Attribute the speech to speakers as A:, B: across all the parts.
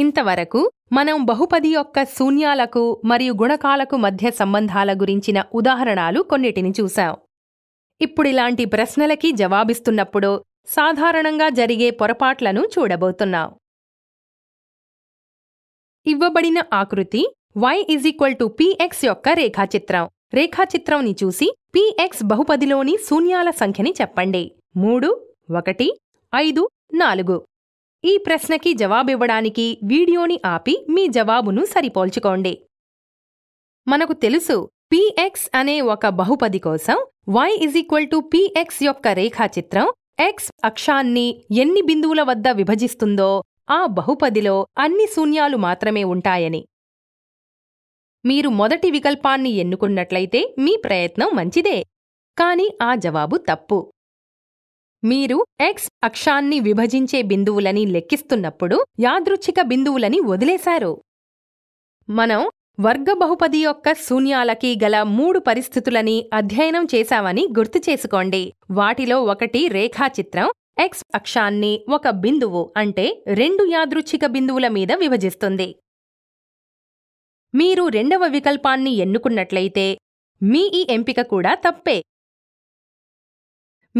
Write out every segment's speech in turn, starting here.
A: ఇంతవరకు మనం బహుపది యొక్క శూన్యాలకు మరియు గుణకాలకు మధ్య సంబంధాల గురించిన ఉదాహరణలు కొన్నిటిని చూశాం ఇప్పుడిలాంటి ప్రశ్నలకి జవాబిస్తున్నప్పుడు సాధారణంగా జరిగే పొరపాట్లను చూడబోతున్నాం ఇవ్వబడిన ఆకృతి y is equal to p x యొక్క రేఖాచిత్రం రేఖాచిత్రంని చూసి పిఎక్స్ బహుపదిలోని శూన్యాల సంఖ్యని చెప్పండి మూడు ఒకటి ఐదు నాలుగు ఈ ప్రశ్నకి జవాబివ్వడానికి వీడియోని ఆపి మీ జవాబును సరిపోల్చుకోండి మనకు తెలుసు పిఎక్స్ అనే ఒక బహుపది కోసం y is equal to p x యొక్క రేఖాచిత్రం ఎక్స్ అక్షాన్ని ఎన్ని బిందువుల వద్ద విభజిస్తుందో ఆ బహుపదిలో అన్ని శూన్యాలు మాత్రమే ఉంటాయని మీరు మొదటి వికల్పాన్ని ఎన్నుకున్నట్లయితే మీ ప్రయత్నం మంచిదే కాని ఆ జవాబు తప్పు మీరు ఎక్స్ అక్షాన్ని విభజించే బిందువులని లెక్కిస్తున్నప్పుడు యాదృచ్ఛిక బిందువులని వదిలేశారు మనం వర్గ బహుపది యొక్క శూన్యాలకి గల మూడు పరిస్థితులని అధ్యయనం చేశామని గుర్తు చేసుకోండి వాటిలో ఒకటి రేఖాచిత్రం ఎక్స్ అక్షాన్ని ఒక బిందువు అంటే రెండు యాదృచ్ఛిక బిందువుల మీద విభజిస్తుంది మీరు రెండవ వికల్పాన్ని ఎన్నుకున్నట్లయితే మీ ఈ ఎంపిక కూడా తప్పే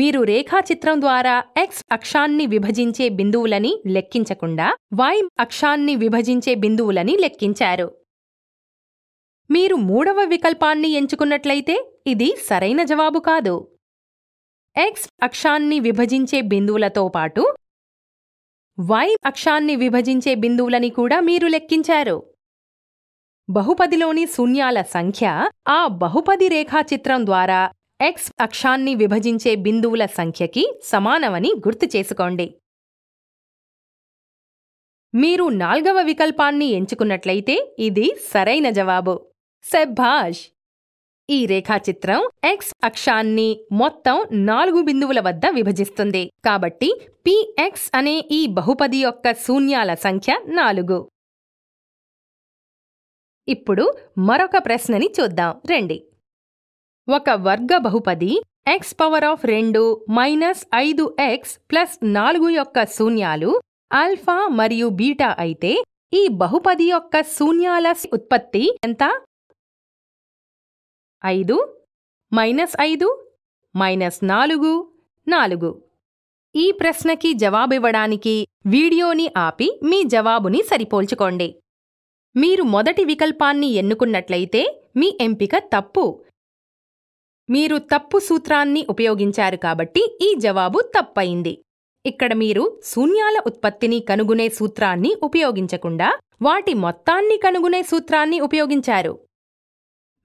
A: మీరు రేఖాచిత్రం ద్వారా ఎక్స్ అక్షాన్ని విభజించే బిందువులని లెక్కించకుండా వై అక్షాన్ని విభజించే బిందువులని లెక్కించారు మీరు మూడవ వికల్పాన్ని ఎంచుకున్నట్లయితే ఇది సరైన జవాబు కాదు ఎక్స్ అక్షాన్ని విభజించే బిందువులతో పాటు వై అక్షాన్ని విభజించే బిందువులని కూడా మీరు లెక్కించారు బహుపదిలోని శూన్యాల సంఖ్య ఆ బహుపది రేఖాచిత్రం ద్వారా ఎక్స్ అక్షాన్ని విభజించే బిందువుల సంఖ్యకి సమానమని గుర్తు చేసుకోండి మీరు నాల్గవ వికల్పాన్ని ఎంచుకున్నట్లయితే ఇది సరైన జవాబు సెబ్భాష్ ఈ రేఖాచిత్రం ఎక్స్ అక్షాన్ని మొత్తం నాలుగు బిందువుల వద్ద విభజిస్తుంది కాబట్టి పిఎక్స్ అనే ఈ బహుపది యొక్క శూన్యాల సంఖ్య నాలుగు ఇప్పుడు మరొక ప్రశ్నని చూద్దాం రండి ఒక వర్గ బహుపది ఎక్స్ పవర్ ఆఫ్ రెండు మైనస్ ఐదు ఎక్స్ ప్లస్ నాలుగు యొక్క శూన్యాలు ఆల్ఫా మరియు బీటా అయితే ఈ బహుపది యొక్క శూన్యాల ఉత్పత్తి ఎంత ఐదు మైనస్ ఐదు మైనస్ నాలుగు నాలుగు ఈ ప్రశ్నకి జవాబివ్వడానికి వీడియోని ఆపి మీ జవాబుని సరిపోల్చుకోండి మీరు మొదటి వికల్పాన్ని ఎన్నుకున్నట్లయితే మీ ఎంపిక తప్పు మీరు తప్పు సూత్రాన్ని ఉపయోగించారు కాబట్టి ఈ జవాబు తప్పయింది ఇక్కడ మీరు శూన్యాల ఉత్పత్తిని కనుగొనే సూత్రాన్ని ఉపయోగించకుండా వాటి మొత్తాన్ని కనుగొనే సూత్రాన్ని ఉపయోగించారు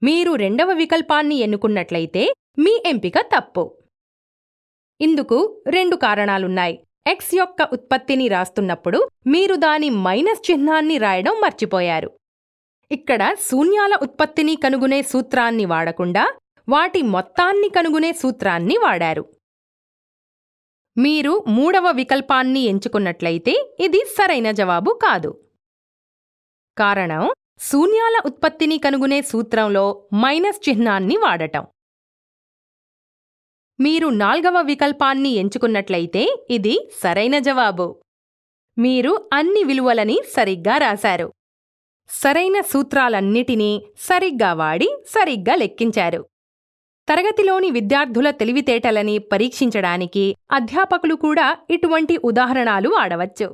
A: మీరు రెండవ వికల్పాన్ని ఎన్నుకున్నట్లయితే మీ ఎంపిక తప్పు ఇందుకు రెండు కారణాలున్నాయి ఎక్స్ యొక్క ఉత్పత్తిని రాస్తున్నప్పుడు మీరు దాని మైనస్ చిహ్నాన్ని రాయడం మర్చిపోయారు ఇక్కడ శూన్యాల ఉత్పత్తిని కనుగొనే సూత్రాన్ని వాడకుండా వాటి మొత్తాన్ని కనుగొనే సూత్రాన్ని వాడారు మీరు మూడవ వికల్పాన్ని ఎంచుకున్నట్లయితే ఇది సరైన జవాబు కాదు కారణం శూన్యాల ఉత్పత్తిని కనుగొనే సూత్రంలో మైనస్ చిహ్నాన్ని వాడటం మీరు నాల్గవ వికల్పాన్ని ఎంచుకున్నట్లయితే ఇది సరైన జవాబు మీరు అన్ని విలువలని సరిగ్గా రాశారు సరైన సూత్రాలన్నిటినీ సరిగ్గా వాడి సరిగ్గా లెక్కించారు తరగతిలోని విద్యార్థుల తెలివితేటలని పరీక్షించడానికి అధ్యాపకులు కూడా ఇటువంటి ఉదాహరణలు వాడవచ్చు